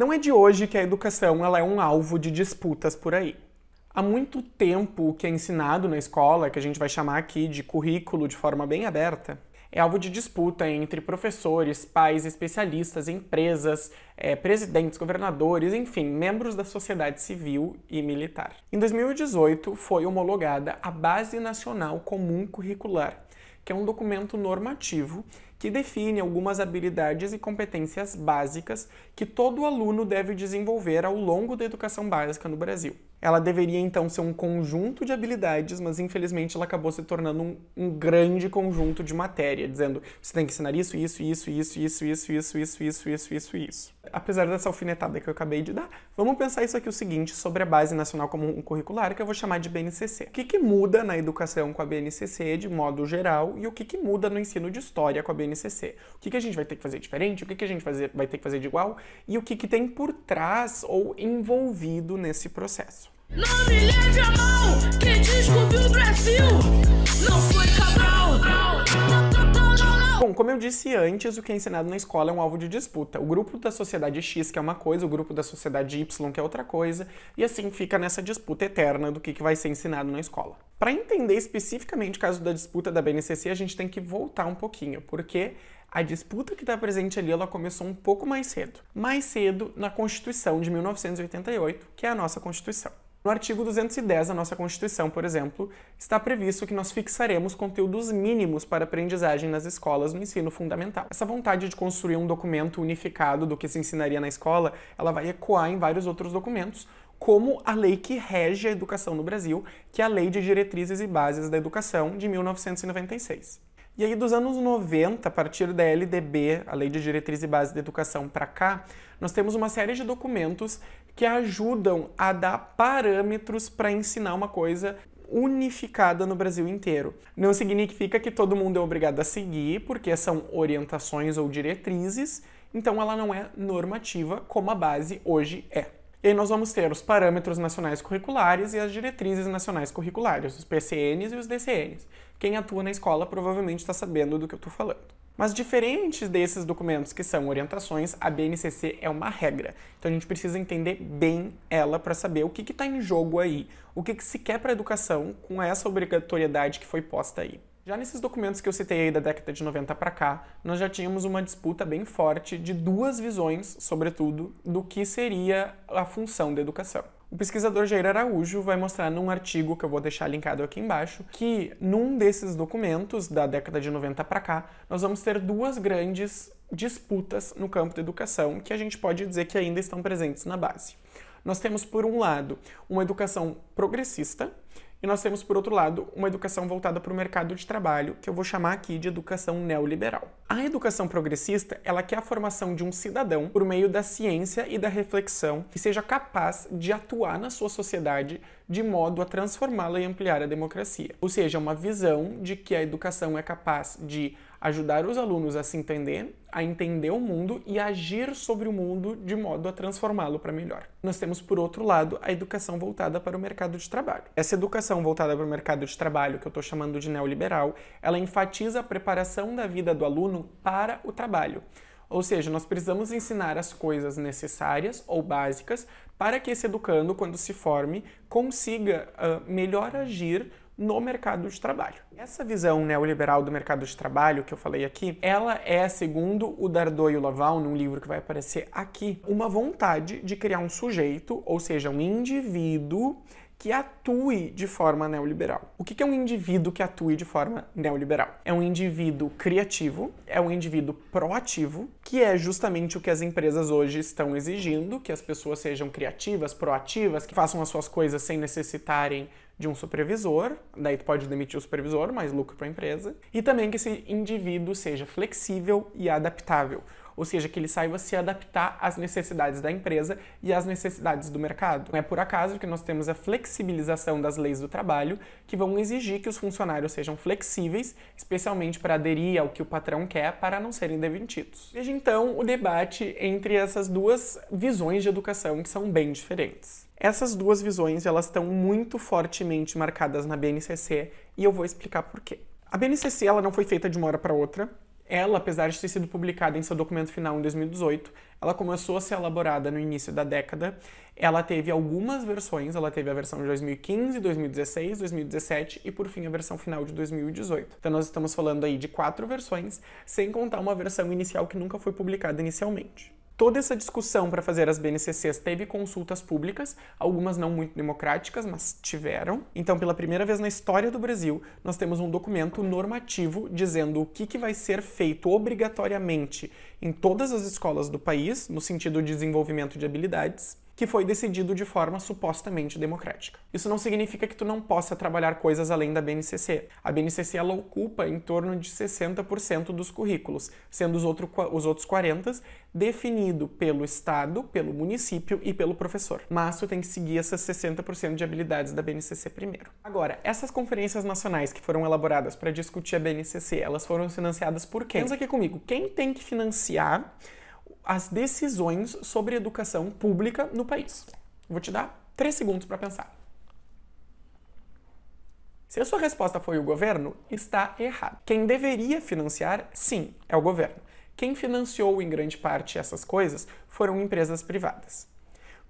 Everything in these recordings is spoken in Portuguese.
Não é de hoje que a educação ela é um alvo de disputas por aí. Há muito tempo o que é ensinado na escola, que a gente vai chamar aqui de currículo de forma bem aberta, é alvo de disputa entre professores, pais, especialistas, empresas, é, presidentes, governadores, enfim, membros da sociedade civil e militar. Em 2018 foi homologada a Base Nacional Comum Curricular, que é um documento normativo que define algumas habilidades e competências básicas que todo aluno deve desenvolver ao longo da educação básica no Brasil. Ela deveria então ser um conjunto de habilidades, mas infelizmente ela acabou se tornando um, um, grande conjunto de matéria, dizendo você tem que ensinar isso, isso, isso, isso, isso, isso, isso, isso, isso, isso, isso, isso. Apesar dessa alfinetada que eu acabei de dar, vamos pensar isso aqui o seguinte sobre a Base Nacional Comum Curricular, que eu vou chamar de BNCC. O que, que muda na educação com a BNCC de modo geral e o que, que muda no ensino de história com a BNCC? BNCC. O que, que a gente vai ter que fazer diferente, o que, que a gente fazer, vai ter que fazer de igual e o que, que tem por trás ou envolvido nesse processo. Não me leve a mão, quem descobriu o Brasil não foi Bom, como eu disse antes, o que é ensinado na escola é um alvo de disputa. O grupo da sociedade X que é uma coisa, o grupo da sociedade Y que é outra coisa, e assim fica nessa disputa eterna do que, que vai ser ensinado na escola. Para entender especificamente o caso da disputa da BNCC, a gente tem que voltar um pouquinho, porque a disputa que está presente ali ela começou um pouco mais cedo. Mais cedo na Constituição de 1988, que é a nossa Constituição. No artigo 210 da nossa Constituição, por exemplo, está previsto que nós fixaremos conteúdos mínimos para aprendizagem nas escolas no ensino fundamental. Essa vontade de construir um documento unificado do que se ensinaria na escola, ela vai ecoar em vários outros documentos, como a lei que rege a educação no Brasil, que é a Lei de Diretrizes e Bases da Educação de 1996. E aí, dos anos 90, a partir da LDB, a Lei de Diretriz e Base da Educação, para cá, nós temos uma série de documentos que ajudam a dar parâmetros para ensinar uma coisa unificada no Brasil inteiro. Não significa que todo mundo é obrigado a seguir, porque são orientações ou diretrizes, então ela não é normativa como a base hoje é. E aí nós vamos ter os parâmetros nacionais curriculares e as diretrizes nacionais curriculares, os PCNs e os DCNs quem atua na escola provavelmente está sabendo do que eu estou falando. Mas diferente desses documentos que são orientações, a BNCC é uma regra. Então a gente precisa entender bem ela para saber o que está em jogo aí, o que, que se quer para a educação com essa obrigatoriedade que foi posta aí. Já nesses documentos que eu citei aí da década de 90 para cá, nós já tínhamos uma disputa bem forte de duas visões, sobretudo, do que seria a função da educação. O pesquisador Jair Araújo vai mostrar num artigo que eu vou deixar linkado aqui embaixo que num desses documentos da década de 90 para cá, nós vamos ter duas grandes disputas no campo da educação que a gente pode dizer que ainda estão presentes na base. Nós temos por um lado uma educação progressista e nós temos, por outro lado, uma educação voltada para o mercado de trabalho, que eu vou chamar aqui de educação neoliberal. A educação progressista, ela quer a formação de um cidadão por meio da ciência e da reflexão que seja capaz de atuar na sua sociedade de modo a transformá-la e ampliar a democracia. Ou seja, uma visão de que a educação é capaz de ajudar os alunos a se entender a entender o mundo e agir sobre o mundo de modo a transformá-lo para melhor. Nós temos, por outro lado, a educação voltada para o mercado de trabalho. Essa educação voltada para o mercado de trabalho, que eu estou chamando de neoliberal, ela enfatiza a preparação da vida do aluno para o trabalho. Ou seja, nós precisamos ensinar as coisas necessárias ou básicas para que esse educando, quando se forme, consiga uh, melhor agir no mercado de trabalho. Essa visão neoliberal do mercado de trabalho que eu falei aqui, ela é, segundo o Dardot e o Laval, num livro que vai aparecer aqui, uma vontade de criar um sujeito, ou seja, um indivíduo que atue de forma neoliberal. O que é um indivíduo que atue de forma neoliberal? É um indivíduo criativo, é um indivíduo proativo, que é justamente o que as empresas hoje estão exigindo, que as pessoas sejam criativas, proativas, que façam as suas coisas sem necessitarem de um supervisor, daí tu pode demitir o supervisor, mais lucro para a empresa, e também que esse indivíduo seja flexível e adaptável ou seja, que ele saiba se adaptar às necessidades da empresa e às necessidades do mercado. Não é por acaso que nós temos a flexibilização das leis do trabalho, que vão exigir que os funcionários sejam flexíveis, especialmente para aderir ao que o patrão quer, para não serem demitidos. Veja então o debate entre essas duas visões de educação que são bem diferentes. Essas duas visões elas estão muito fortemente marcadas na BNCC e eu vou explicar por quê. A BNCC ela não foi feita de uma hora para outra, ela, apesar de ter sido publicada em seu documento final em 2018, ela começou a ser elaborada no início da década. Ela teve algumas versões, ela teve a versão de 2015, 2016, 2017 e por fim a versão final de 2018. Então nós estamos falando aí de quatro versões, sem contar uma versão inicial que nunca foi publicada inicialmente. Toda essa discussão para fazer as BNCCs teve consultas públicas, algumas não muito democráticas, mas tiveram. Então, pela primeira vez na história do Brasil, nós temos um documento normativo dizendo o que, que vai ser feito obrigatoriamente em todas as escolas do país, no sentido de desenvolvimento de habilidades que foi decidido de forma supostamente democrática. Isso não significa que tu não possa trabalhar coisas além da BNCC. A BNCC ela ocupa em torno de 60% dos currículos, sendo os, outro, os outros 40% definido pelo Estado, pelo município e pelo professor. Mas tu tem que seguir essas 60% de habilidades da BNCC primeiro. Agora, essas conferências nacionais que foram elaboradas para discutir a BNCC, elas foram financiadas por quem? Pensa aqui comigo, quem tem que financiar as decisões sobre educação pública no país. Vou te dar três segundos para pensar. Se a sua resposta foi o governo, está errado. Quem deveria financiar, sim, é o governo. Quem financiou em grande parte essas coisas foram empresas privadas.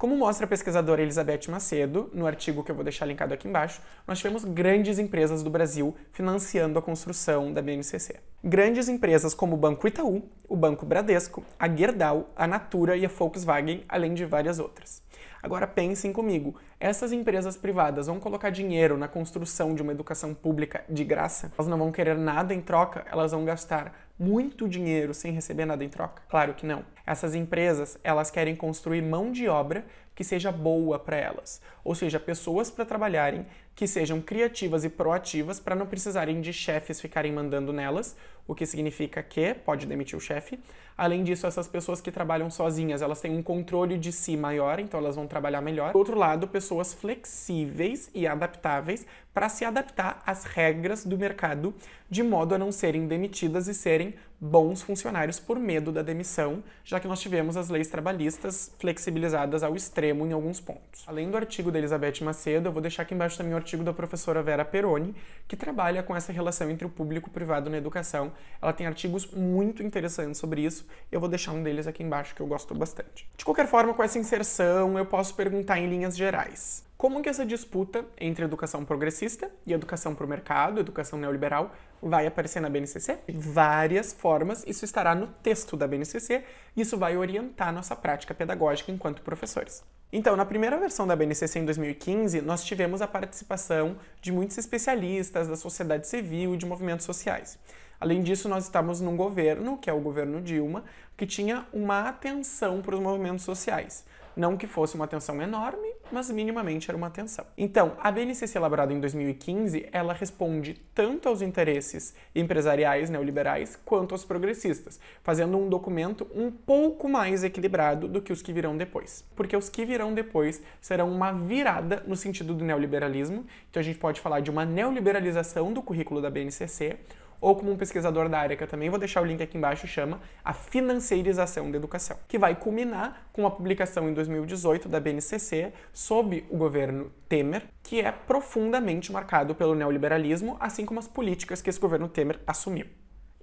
Como mostra a pesquisadora Elizabeth Macedo, no artigo que eu vou deixar linkado aqui embaixo, nós tivemos grandes empresas do Brasil financiando a construção da BNCC. Grandes empresas como o Banco Itaú, o Banco Bradesco, a Gerdau, a Natura e a Volkswagen, além de várias outras. Agora pensem comigo, essas empresas privadas vão colocar dinheiro na construção de uma educação pública de graça? Elas não vão querer nada em troca, elas vão gastar muito dinheiro sem receber nada em troca? Claro que não. Essas empresas, elas querem construir mão de obra que seja boa para elas, ou seja, pessoas para trabalharem que sejam criativas e proativas para não precisarem de chefes ficarem mandando nelas, o que significa que pode demitir o chefe. Além disso, essas pessoas que trabalham sozinhas, elas têm um controle de si maior, então elas vão trabalhar melhor. Do outro lado, pessoas flexíveis e adaptáveis para se adaptar às regras do mercado, de modo a não serem demitidas e serem bons funcionários por medo da demissão, já que nós tivemos as leis trabalhistas flexibilizadas ao extremo em alguns pontos. Além do artigo da Elizabeth Macedo, eu vou deixar aqui embaixo também o artigo da professora Vera Peroni, que trabalha com essa relação entre o público e o privado na educação. Ela tem artigos muito interessantes sobre isso, eu vou deixar um deles aqui embaixo que eu gosto bastante. De qualquer forma, com essa inserção, eu posso perguntar em linhas gerais como que essa disputa entre educação progressista e educação para o mercado, educação neoliberal, vai aparecer na BNCC? Várias formas, isso estará no texto da BNCC, e isso vai orientar nossa prática pedagógica enquanto professores. Então, na primeira versão da BNCC em 2015, nós tivemos a participação de muitos especialistas da sociedade civil e de movimentos sociais. Além disso, nós estamos num governo, que é o governo Dilma, que tinha uma atenção para os movimentos sociais. Não que fosse uma tensão enorme, mas minimamente era uma tensão. Então, a BNCC elaborada em 2015, ela responde tanto aos interesses empresariais neoliberais quanto aos progressistas, fazendo um documento um pouco mais equilibrado do que os que virão depois. Porque os que virão depois serão uma virada no sentido do neoliberalismo, então a gente pode falar de uma neoliberalização do currículo da BNCC, ou como um pesquisador da área que eu também vou deixar o link aqui embaixo, chama a financiarização da educação, que vai culminar com a publicação em 2018 da BNCC sob o governo Temer, que é profundamente marcado pelo neoliberalismo, assim como as políticas que esse governo Temer assumiu.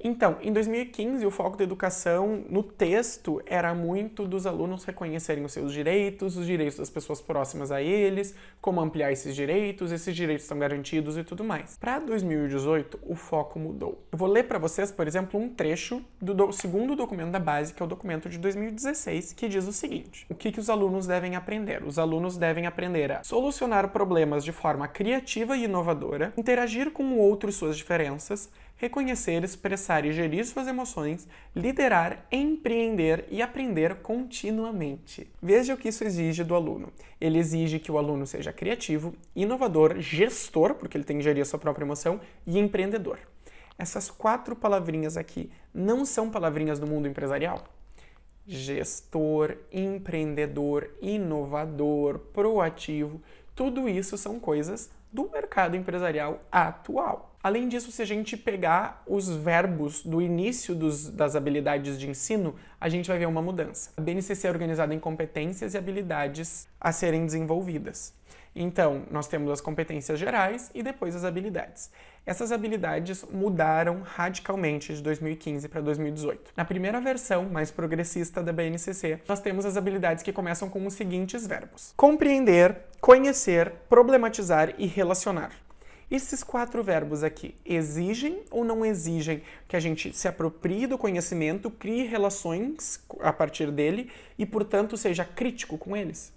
Então, em 2015, o foco da educação no texto era muito dos alunos reconhecerem os seus direitos, os direitos das pessoas próximas a eles, como ampliar esses direitos, esses direitos são garantidos e tudo mais. Para 2018, o foco mudou. Eu vou ler para vocês, por exemplo, um trecho do, do segundo documento da base, que é o documento de 2016, que diz o seguinte: O que, que os alunos devem aprender? Os alunos devem aprender a solucionar problemas de forma criativa e inovadora, interagir com o outro e suas diferenças reconhecer, expressar e gerir suas emoções, liderar, empreender e aprender continuamente. Veja o que isso exige do aluno. Ele exige que o aluno seja criativo, inovador, gestor, porque ele tem que gerir a sua própria emoção, e empreendedor. Essas quatro palavrinhas aqui não são palavrinhas do mundo empresarial? Gestor, empreendedor, inovador, proativo, tudo isso são coisas do mercado empresarial atual. Além disso, se a gente pegar os verbos do início dos, das habilidades de ensino, a gente vai ver uma mudança. A BNCC é organizada em competências e habilidades a serem desenvolvidas. Então, nós temos as competências gerais e depois as habilidades. Essas habilidades mudaram radicalmente de 2015 para 2018. Na primeira versão, mais progressista da BNCC, nós temos as habilidades que começam com os seguintes verbos: compreender, conhecer, problematizar e relacionar. Esses quatro verbos aqui exigem ou não exigem que a gente se aproprie do conhecimento, crie relações a partir dele e, portanto, seja crítico com eles?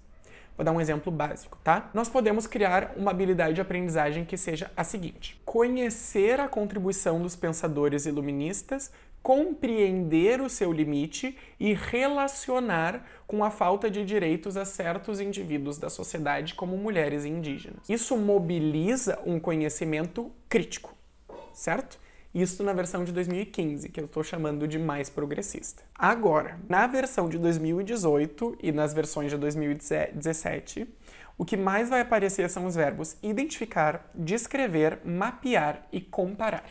Vou dar um exemplo básico, tá? Nós podemos criar uma habilidade de aprendizagem que seja a seguinte: conhecer a contribuição dos pensadores iluministas compreender o seu limite e relacionar com a falta de direitos a certos indivíduos da sociedade, como mulheres e indígenas. Isso mobiliza um conhecimento crítico, certo? Isso na versão de 2015, que eu estou chamando de mais progressista. Agora, na versão de 2018 e nas versões de 2017, o que mais vai aparecer são os verbos identificar, descrever, mapear e comparar.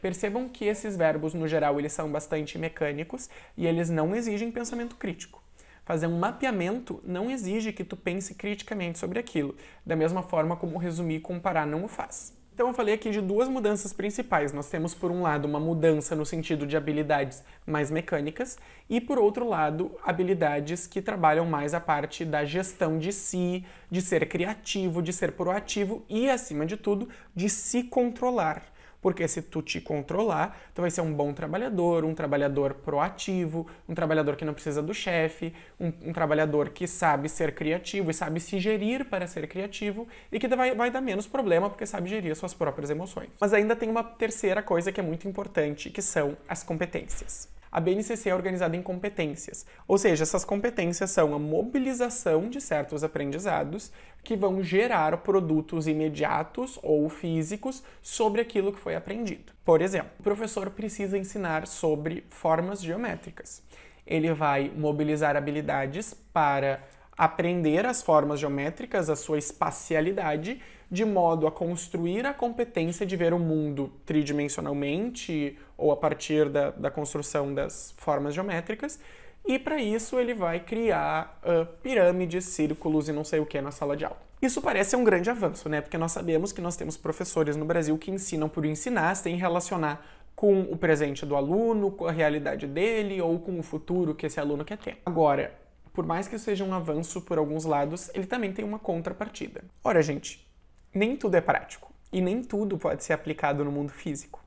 Percebam que esses verbos, no geral, eles são bastante mecânicos e eles não exigem pensamento crítico. Fazer um mapeamento não exige que tu pense criticamente sobre aquilo, da mesma forma como resumir e comparar não o faz. Então eu falei aqui de duas mudanças principais. Nós temos por um lado uma mudança no sentido de habilidades mais mecânicas e por outro lado habilidades que trabalham mais a parte da gestão de si, de ser criativo, de ser proativo e acima de tudo de se controlar. Porque se tu te controlar, tu vai ser um bom trabalhador, um trabalhador proativo, um trabalhador que não precisa do chefe, um, um, trabalhador que sabe ser criativo e sabe se gerir para ser criativo e que vai, vai dar menos problema porque sabe gerir suas próprias emoções. Mas ainda tem uma terceira coisa que é muito importante, que são as competências a BNCC é organizada em competências, ou seja, essas competências são a mobilização de certos aprendizados que vão gerar produtos imediatos ou físicos sobre aquilo que foi aprendido. Por exemplo, o professor precisa ensinar sobre formas geométricas. Ele vai mobilizar habilidades para aprender as formas geométricas, a sua espacialidade de modo a construir a competência de ver o mundo tridimensionalmente ou a partir da, da construção das formas geométricas. E para isso ele vai criar uh, pirâmides, círculos e não sei o que na sala de aula. Isso parece um grande avanço, né? Porque nós sabemos que nós temos professores no Brasil que ensinam por ensinar, sem relacionar com o presente do aluno, com a realidade dele ou com o futuro que esse aluno quer ter. Agora, por mais que seja um avanço por alguns lados, ele também tem uma contrapartida. Ora, gente, nem tudo é prático e nem tudo pode ser aplicado no mundo físico.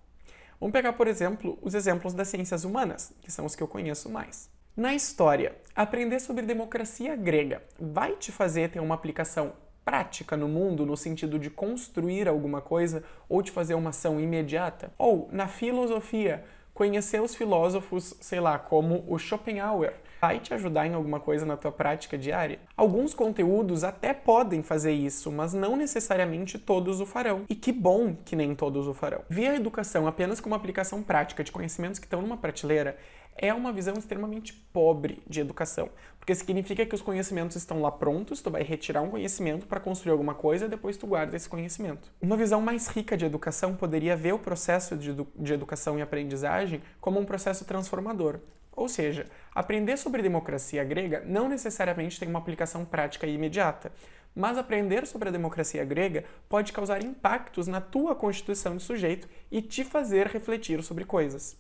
Vamos pegar, por exemplo, os exemplos das ciências humanas, que são os que eu conheço mais. Na história, aprender sobre democracia grega vai te fazer ter uma aplicação prática no mundo no sentido de construir alguma coisa ou de fazer uma ação imediata? Ou na filosofia, conhecer os filósofos, sei lá, como o Schopenhauer, vai te ajudar em alguma coisa na tua prática diária? Alguns conteúdos até podem fazer isso, mas não necessariamente todos o farão. E que bom que nem todos o farão. Ver a educação apenas como aplicação prática de conhecimentos que estão numa prateleira é uma visão extremamente pobre de educação, porque significa que os conhecimentos estão lá prontos, tu vai retirar um conhecimento para construir alguma coisa e depois tu guarda esse conhecimento. Uma visão mais rica de educação poderia ver o processo de, edu de educação e aprendizagem como um processo transformador, ou seja, aprender sobre democracia grega não necessariamente tem uma aplicação prática e imediata, mas aprender sobre a democracia grega pode causar impactos na tua constituição de sujeito e te fazer refletir sobre coisas.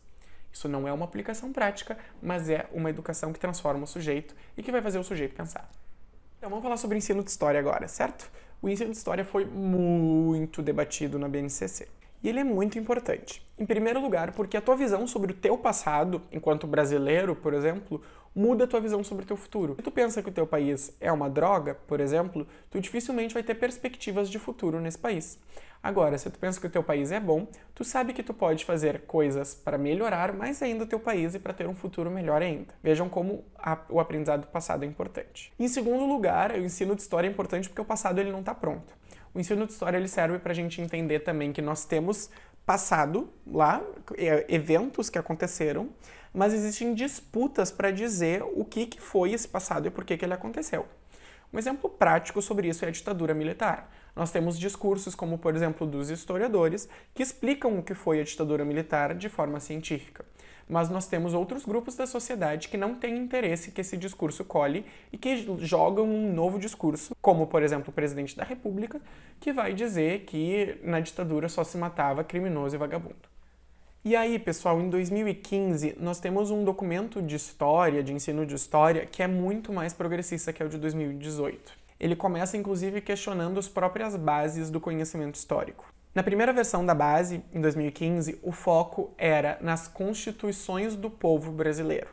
Isso não é uma aplicação prática, mas é uma educação que transforma o sujeito e que vai fazer o sujeito pensar. Então vamos falar sobre ensino de história agora, certo? O ensino de história foi muito debatido na BNCC. E ele é muito importante. Em primeiro lugar, porque a tua visão sobre o teu passado, enquanto brasileiro, por exemplo, muda a tua visão sobre o teu futuro. Se tu pensa que o teu país é uma droga, por exemplo, tu dificilmente vai ter perspectivas de futuro nesse país. Agora, se tu pensa que o teu país é bom, tu sabe que tu pode fazer coisas para melhorar mais ainda o teu país e para ter um futuro melhor ainda. Vejam como a, o aprendizado do passado é importante. Em segundo lugar, o ensino de história é importante porque o passado ele não está pronto. O ensino de história ele serve para a gente entender também que nós temos passado lá, é, eventos que aconteceram, mas existem disputas para dizer o que, que foi esse passado e por que, que ele aconteceu. Um exemplo prático sobre isso é a ditadura militar. Nós temos discursos, como por exemplo dos historiadores, que explicam o que foi a ditadura militar de forma científica mas nós temos outros grupos da sociedade que não têm interesse que esse discurso colhe e que jogam um novo discurso, como por exemplo o presidente da República, que vai dizer que na ditadura só se matava criminoso e vagabundo. E aí, pessoal, em 2015 nós temos um documento de história, de ensino de história, que é muito mais progressista que é o de 2018. Ele começa inclusive questionando as próprias bases do conhecimento histórico. Na primeira versão da base, em 2015, o foco era nas constituições do povo brasileiro,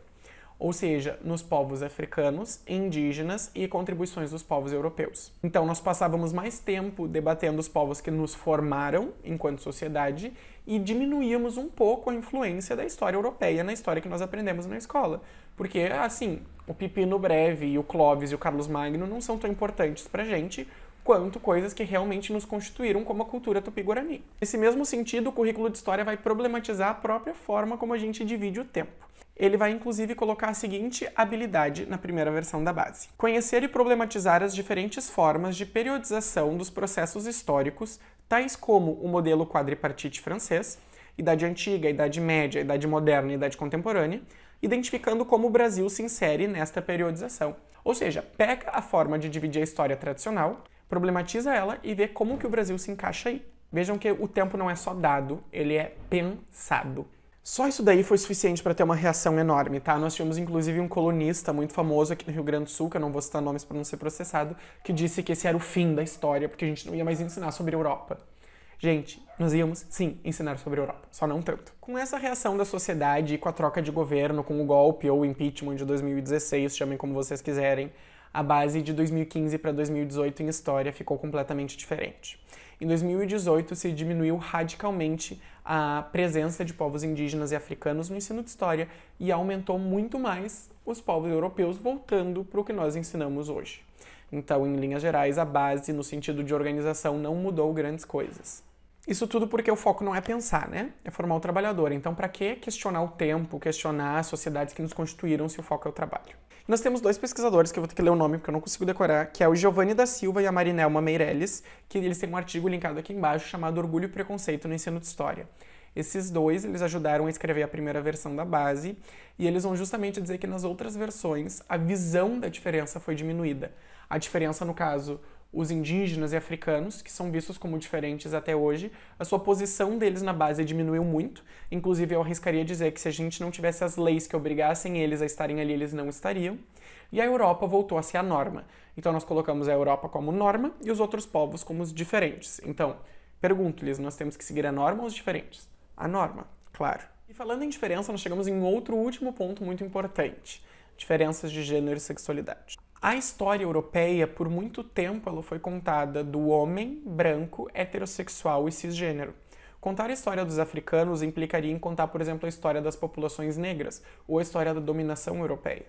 ou seja, nos povos africanos, indígenas e contribuições dos povos europeus. Então, nós passávamos mais tempo debatendo os povos que nos formaram enquanto sociedade e diminuíamos um pouco a influência da história europeia na história que nós aprendemos na escola. Porque, assim, o Pipino Breve e o Clóvis e o Carlos Magno não são tão importantes pra gente quanto coisas que realmente nos constituíram como a cultura tupi-guarani. Nesse mesmo sentido, o currículo de história vai problematizar a própria forma como a gente divide o tempo. Ele vai inclusive colocar a seguinte habilidade na primeira versão da base: conhecer e problematizar as diferentes formas de periodização dos processos históricos, tais como o modelo quadripartite francês, Idade Antiga, Idade Média, Idade Moderna e Idade Contemporânea, identificando como o Brasil se insere nesta periodização. Ou seja, pega a forma de dividir a história tradicional problematiza ela e vê como que o Brasil se encaixa aí. Vejam que o tempo não é só dado, ele é pensado. Só isso daí foi suficiente para ter uma reação enorme, tá? Nós tínhamos inclusive um colunista muito famoso aqui no Rio Grande do Sul, que eu não vou citar nomes para não ser processado, que disse que esse era o fim da história, porque a gente não ia mais ensinar sobre a Europa. Gente, nós íamos sim ensinar sobre a Europa, só não tanto. Com essa reação da sociedade e com a troca de governo, com o golpe ou o impeachment de 2016, chamem como vocês quiserem, a base de 2015 para 2018 em história ficou completamente diferente. Em 2018, se diminuiu radicalmente a presença de povos indígenas e africanos no ensino de história e aumentou muito mais os povos europeus voltando para o que nós ensinamos hoje. Então, em linhas gerais, a base no sentido de organização não mudou grandes coisas. Isso tudo porque o foco não é pensar, né? É formar o trabalhador. Então, para que questionar o tempo, questionar as sociedades que nos constituíram se o foco é o trabalho? Nós temos dois pesquisadores, que eu vou ter que ler o nome porque eu não consigo decorar, que é o Giovanni da Silva e a Marinelma Meirelles, que eles têm um artigo linkado aqui embaixo chamado Orgulho e Preconceito no Ensino de História. Esses dois, eles ajudaram a escrever a primeira versão da base, e eles vão justamente dizer que nas outras versões a visão da diferença foi diminuída. A diferença, no caso, os indígenas e africanos, que são vistos como diferentes até hoje, a sua posição deles na base diminuiu muito. Inclusive, eu arriscaria dizer que se a gente não tivesse as leis que obrigassem eles a estarem ali, eles não estariam. E a Europa voltou a ser a norma. Então, nós colocamos a Europa como norma e os outros povos como os diferentes. Então, pergunto-lhes: nós temos que seguir a norma ou os diferentes? A norma, claro. E falando em diferença, nós chegamos em outro último ponto muito importante: diferenças de gênero e sexualidade. A história europeia, por muito tempo, ela foi contada do homem branco, heterossexual e cisgênero. Contar a história dos africanos implicaria em contar, por exemplo, a história das populações negras ou a história da dominação europeia.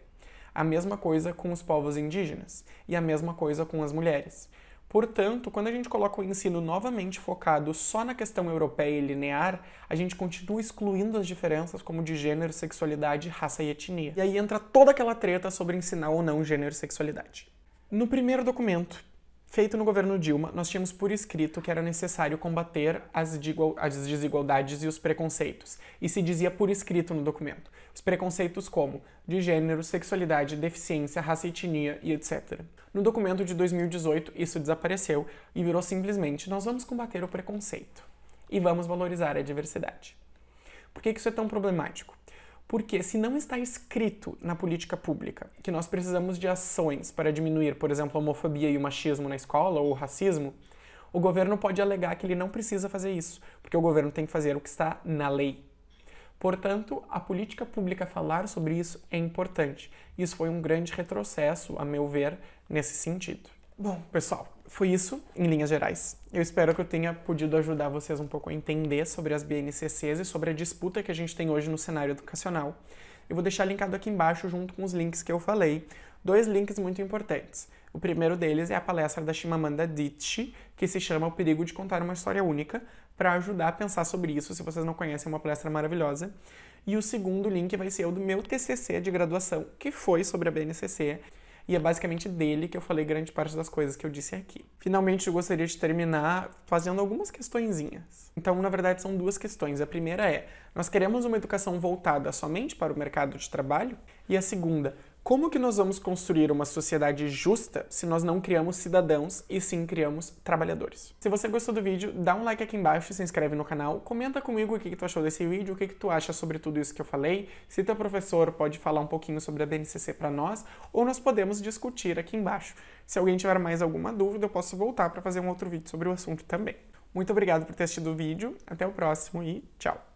A mesma coisa com os povos indígenas e a mesma coisa com as mulheres. Portanto, quando a gente coloca o ensino novamente focado só na questão europeia e linear, a gente continua excluindo as diferenças como de gênero, sexualidade, raça e etnia. E aí entra toda aquela treta sobre ensinar ou não gênero e sexualidade. No primeiro documento, Feito no governo Dilma, nós tínhamos por escrito que era necessário combater as, desigualdades e os preconceitos. E se dizia por escrito no documento. Os preconceitos como de gênero, sexualidade, deficiência, raça e etnia e etc. No documento de 2018, isso desapareceu e virou simplesmente nós vamos combater o preconceito e vamos valorizar a diversidade. Por que isso é tão problemático? Porque se não está escrito na política pública que nós precisamos de ações para diminuir, por exemplo, a homofobia e o machismo na escola ou o racismo, o governo pode alegar que ele não precisa fazer isso, porque o governo tem que fazer o que está na lei. Portanto, a política pública falar sobre isso é importante. Isso foi um grande retrocesso, a meu ver, nesse sentido. Bom, pessoal, foi isso em linhas gerais. Eu espero que eu tenha podido ajudar vocês um pouco a entender sobre as BNCCs e sobre a disputa que a gente tem hoje no cenário educacional. Eu vou deixar linkado aqui embaixo, junto com os links que eu falei, dois links muito importantes. O primeiro deles é a palestra da Shimamanda Ditchie, que se chama O Perigo de Contar uma História Única, para ajudar a pensar sobre isso, se vocês não conhecem, é uma palestra maravilhosa. E o segundo link vai ser o do meu TCC de graduação, que foi sobre a BNCC e é basicamente dele que eu falei grande parte das coisas que eu disse aqui. Finalmente, eu gostaria de terminar fazendo algumas questõezinhas. Então, na verdade, são duas questões. A primeira é: nós queremos uma educação voltada somente para o mercado de trabalho? E a segunda, como que nós vamos construir uma sociedade justa se nós não criamos cidadãos e sim criamos trabalhadores? Se você gostou do vídeo, dá um like aqui embaixo, se inscreve no canal, comenta comigo o que, que tu achou desse vídeo, o que, que tu acha sobre tudo isso que eu falei, se teu professor pode falar um pouquinho sobre a BNCC para nós, ou nós podemos discutir aqui embaixo. Se alguém tiver mais alguma dúvida, eu posso voltar para fazer um outro vídeo sobre o assunto também. Muito obrigado por ter assistido o vídeo, até o próximo e tchau!